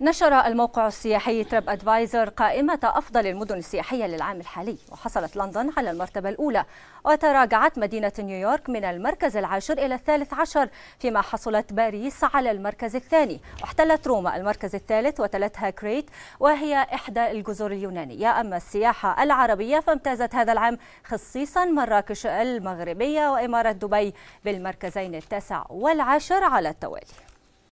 نشر الموقع السياحي تريب أدفايزر قائمة أفضل المدن السياحية للعام الحالي وحصلت لندن على المرتبة الأولى وتراجعت مدينة نيويورك من المركز العاشر إلى الثالث عشر فيما حصلت باريس على المركز الثاني واحتلت روما المركز الثالث وتلتها كريت وهي إحدى الجزر اليونانية أما السياحة العربية فامتازت هذا العام خصيصا مراكش المغربية وإمارة دبي بالمركزين التاسع والعاشر على التوالي